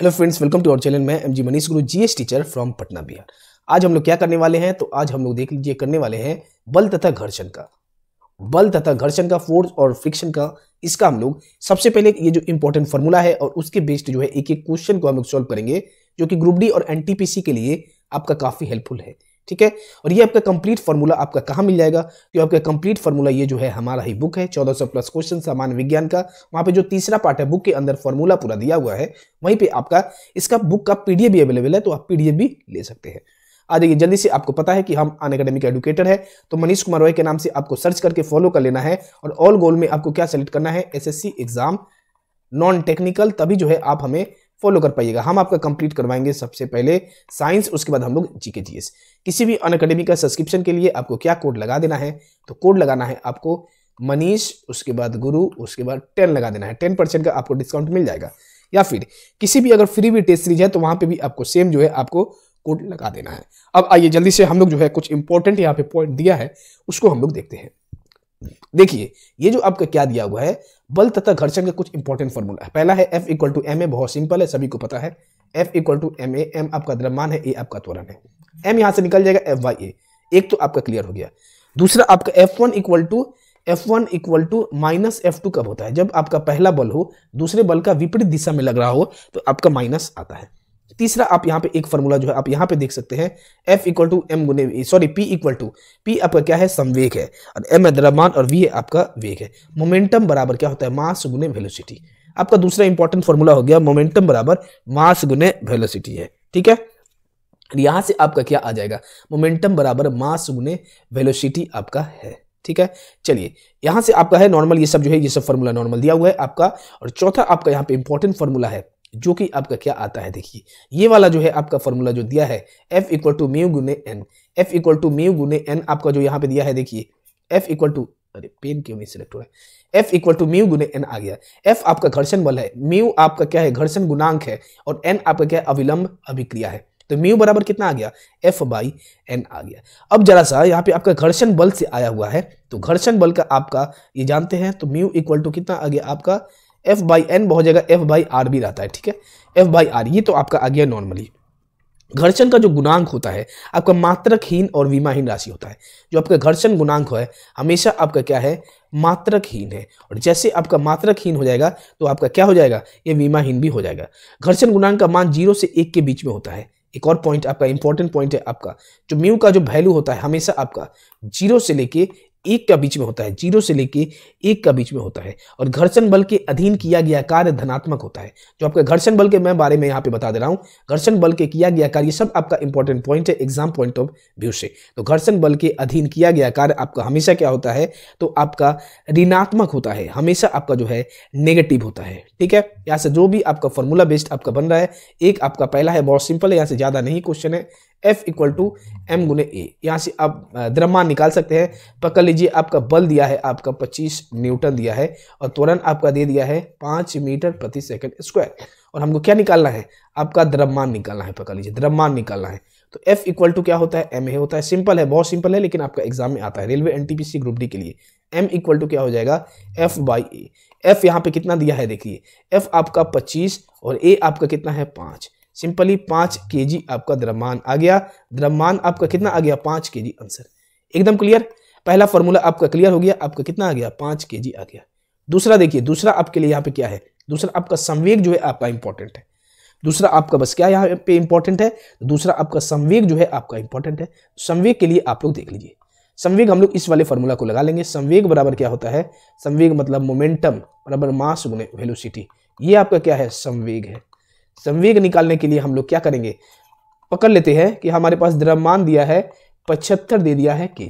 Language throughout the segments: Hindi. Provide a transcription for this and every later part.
hello friends welcome to our channel मैं M G Manish Guru ji teacher from Patna Bihar आज हम लोग क्या करने वाले हैं तो आज हम लोग देख लीजिए करने वाले हैं बल तथा घर्षण का बल तथा घर्षण का फोर्स और फ्रिक्शन का इसका हम लोग सबसे पहले ये जो इंपॉर्टेंट फॉर्मूला है और उसके बेस्ड जो है एक एक क्वेश्चन को हम लोग सॉल्व करेंगे जो कि ग्रुप डी और एन के लिए आपका काफी हेल्पफुल है ठीक है और ये आपका कंप्लीट फॉर्मूला आपका कहाँ मिल जाएगा तो आपका कंप्लीट फॉर्मूला ये जो है हमारा ही बुक है 1400 प्लस क्वेश्चन सामान्य विज्ञान का वहाँ पे जो तीसरा पार्ट है बुक के अंदर फॉर्मूला पूरा दिया हुआ है वहीं पे आपका इसका बुक का पीडीएफ भी अवेलेबल है तो आप पीडीएफ भी ले सकते हैं आ जाइए जल्दी से आपको पता है कि हम अन अकेडमिक एडुकेटर है तो मनीष कुमार रॉय के नाम से आपको सर्च करके फॉलो कर लेना है और ऑल गोल में आपको क्या सेलेक्ट करना है एस एग्जाम नॉन टेक्निकल तभी जो है आप हमें फॉलो कर पाइएगा हम आपका कंप्लीट करवाएंगे सबसे पहले साइंस उसके बाद हम लोग जीके जीएस किसी भी अन अकेडमी का सब्सक्रिप्शन के लिए आपको क्या कोड लगा देना है तो कोड लगाना है आपको मनीष उसके बाद गुरु उसके बाद टेन लगा देना है टेन परसेंट का आपको डिस्काउंट मिल जाएगा या फिर किसी भी अगर फ्री भी टेस्ट सीरीज है तो वहां पे भी आपको सेम जो है आपको कोड लगा देना है अब आइए जल्दी से हम लोग जो है कुछ इंपॉर्टेंट यहाँ पे पॉइंट दिया है उसको हम लोग देखते हैं देखिए ये जो आपका क्या दिया हुआ है बल तथा घर्षण का कुछ इंपॉर्टेंट फॉर्मूला है पहला है F equal to M A बहुत सिंपल है सभी को पता है F equal to M A M आपका द्रव्यमान है ए आपका त्वरण है एम यहां से निकल जाएगा एफ वाई ए एक तो आपका क्लियर हो गया दूसरा आपका F one equal to F one equal to minus F two कब होता है जब आपका पहला बल हो दूसरे बल का विपरीत दिशा में लग रहा हो तो आपका माइनस आता है तीसरा आप यहाँ पे एक फॉर्मूला जो है आप यहाँ पे देख सकते हैं F इक्वल टू एम गुने sorry P equal to P आपका क्या है संवेग है और M है द्रव्यमान और V है आपका वेग है मोमेंटम बराबर क्या होता है मास गुने वेलोसिटी आपका दूसरा इंपॉर्टेंट फॉर्मूला हो गया मोमेंटम बराबर मास गुने वेलोसिटी है ठीक है यहाँ से आपका क्या आ जाएगा मोमेंटम बराबर मास गुने वेलोसिटी आपका है ठीक है चलिए यहाँ से आपका है नॉर्मल ये सब जो है ये सब फॉर्मूला नॉर्मल दिया हुआ है आपका और चौथा आपका यहाँ पे इंपॉर्टेंट फॉर्मूला है जो कि आपका क्या आता है देखिए ये वाला जो है आपका फॉर्मूला जो दिया है एफ इक्वल टू म्यू गुने N F equal to mu गुने एन आपका जो यहाँ पे दिया है देखिए एफ इक्वल टू अरे पेन क्यों नहीं सिलेक्ट हो रहा है एफ इक्वल टू म्यू गुने एन आ गया एफ आपका घर्षण बल है म्यू आपका क्या है घर्षण गुणांक है और एन आपका क्या है अविलंब अभिक्रिया है तो म्यू बराबर कितना आ गया एफ बाई एन आ गया अब जरा सा यहाँ पे आपका घर्षण बल से आया हुआ है तो घर्षण बल का आपका ये जानते हैं तो म्यू इक्वल टू कितना आ गया आपका एफ बाई एन बहुत जगह एफ बाई आर भी रहता है ठीक है एफ बाई आर ये तो आपका आ गया नॉर्मली घर्षण का जो गुणांक होता है आपका मात्रकहीन और विमाहीन राशि होता है जो आपका घर्षण गुणांक है हमेशा आपका क्या है मात्रकहीन है और जैसे आपका मात्रकहीन हो जाएगा तो आपका क्या हो जाएगा ये विमाहीन भी हो जाएगा घर्षण गुणांक का मान जीरो से एक के बीच में होता है एक और पॉइंट आपका इंपॉर्टेंट पॉइंट है आपका जो म्यू का जो वैल्यू होता है हमेशा आपका जीरो से लेके एक का बीच में होता है जीरो से लेके एक का बीच में होता है और घर्षण बल के अधीन किया गया कार्य धनात्मक होता है जो आपका घर्षण बल के मैं बारे में यहाँ पे बता दे रहा हूँ घर्षण बल के किया गया कार्य सब आपका इंपॉर्टेंट पॉइंट है एग्जाम पॉइंट ऑफ व्यू से तो घर्षण बल के अधीन किया गया कार्य आपका हमेशा क्या होता है तो आपका ऋणात्मक होता है हमेशा आपका जो है नेगेटिव होता है ठीक है यहाँ से जो भी आपका फॉर्मूला बेस्ड आपका बन रहा है एक आपका पहला है बहुत सिंपल है यहाँ से ज़्यादा नहीं क्वेश्चन है एफ इक्वल टू एम गुने ए यहाँ से आप द्रव्यमान निकाल सकते हैं पकड़ लीजिए आपका बल दिया है आपका 25 न्यूटन दिया है और त्वरण आपका दे दिया है पाँच मीटर प्रति सेकंड स्क्वायर और हमको क्या निकालना है आपका द्रव्यमान निकालना है पकड़ लीजिए द्रव्यमान निकालना है तो F इक्वल टू क्या होता है एम ए होता है सिंपल है बहुत सिंपल है लेकिन आपका एग्जाम में आता है रेलवे एनटीपीसी ग्रुप डी के लिए एम इक्वल टू क्या हो जाएगा एफ बाई ए एफ यहाँ पे कितना दिया है देखिए एफ आपका पच्चीस और ए आपका कितना है पाँच सिंपली पांच के जी आपका द्रव्यमान आ गया द्रव्यमान आपका कितना आ गया पांच के जी आंसर एकदम क्लियर पहला फॉर्मूला आपका क्लियर हो गया आपका कितना आ गया पांच के जी आ गया दूसरा देखिए दूसरा आपके लिए यहाँ पे क्या है दूसरा आपका संवेग जो है आपका इंपॉर्टेंट है दूसरा आपका बस क्या यहाँ पे इंपॉर्टेंट है दूसरा आपका संवेग जो है आपका इंपॉर्टेंट है संवेग के लिए आप लोग देख लीजिए संवेग हम लोग इस वाले फॉर्मूला को लगा लेंगे संवेग बराबर क्या होता है संवेग मतलब मोमेंटम बराबर मास गुने वेलोसिटी ये आपका क्या है संवेग है संवेग निकालने के लिए हम लोग क्या करेंगे पकड़ लेते हैं कि हमारे पास द्रव्यमान दिया है पचहत्तर दे दिया है के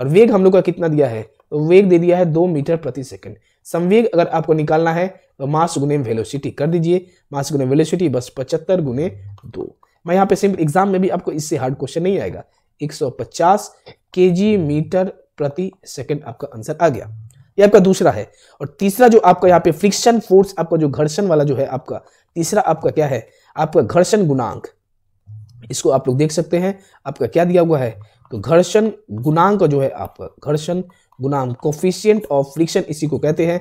और वेग हम लोग का कितना दिया है तो वेग दे दिया है दो मीटर प्रति सेकंड संवेग अगर आपको निकालना है तो मास गुने वेलोसिटी कर दीजिए मास गुने वेलोसिटी बस पचहत्तर गुने दो मैं यहाँ पे सिंपल एग्जाम में भी आपको इससे हार्ड क्वेश्चन नहीं आएगा 150 केजी मीटर प्रति सेकंड आपका आंसर आ गया ये आपका दूसरा है और तीसरा जो आपका यहाँ पे फ्रिक्शन फोर्स आपका जो घर्षण वाला जो है आपका तीसरा आपका क्या है आपका घर्षण गुणांक इसको आप लोग देख सकते हैं आपका क्या दिया हुआ है तो घर्षण गुणांक जो है आपका घर्षण गुणांक कोफिशियंट ऑफ फ्रिक्शन इसी को कहते हैं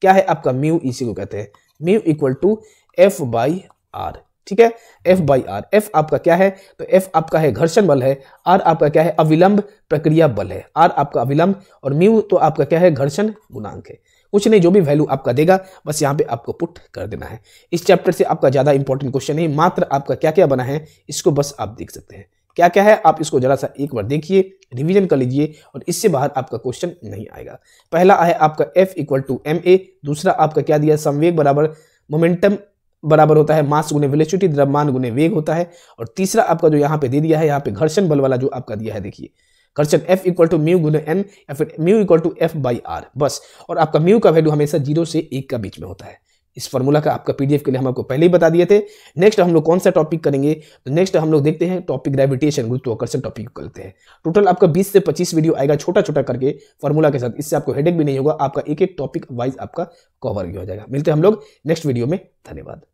क्या है आपका म्यू इसी को कहते हैं mu equal to F by R ठीक है एफ बाई आर एफ आपका क्या है तो एफ आपका है घर्षण बल है आर आपका क्या है अविलंब प्रक्रिया बल है आर आपका अविलंब और म्यू तो आपका क्या है घर्षण गुणांक है कुछ नहीं जो भी वैल्यू आपका देगा बस यहाँ पे आपको पुट कर देना है इस चैप्टर से आपका ज़्यादा इंपॉर्टेंट क्वेश्चन नहीं मात्र आपका क्या क्या बना है इसको बस आप देख सकते हैं क्या क्या है आप इसको जरा सा एक बार देखिए रिवीजन कर लीजिए और इससे बाहर आपका क्वेश्चन नहीं आएगा पहला है आपका F equal to M A दूसरा आपका क्या दिया संवेग बराबर मोमेंटम बराबर होता है मास गुने वेलोसिटी द्रव्यमान गुने वेग होता है और तीसरा आपका जो यहाँ पे दे दिया है यहाँ पे घर्षण बल वाला जो आपका दिया है देखिए concept F equal to mu गुना एम या फिर mu equal to F by R बस और आपका म्यू का वैल्यू हमेशा जीरो से एक का बीच में होता है इस फॉर्मूला का आपका पीडीएफ के लिए हम आपको पहले ही बता दिए थे नेक्स्ट हम लोग कौन सा टॉपिक करेंगे तो नेक्स्ट हम लोग देखते हैं टॉपिक ग्रेविटेशन गुरुत्वाकर्षण टॉपिक करते हैं टोटल आपका 20 से 25 वीडियो आएगा छोटा छोटा करके फॉर्मूला के साथ इससे आपको हेडेक भी नहीं होगा आपका एक एक टॉपिक वाइज आपका कवर भी हो जाएगा मिलते हैं हम लोग नेक्स्ट वीडियो में धन्यवाद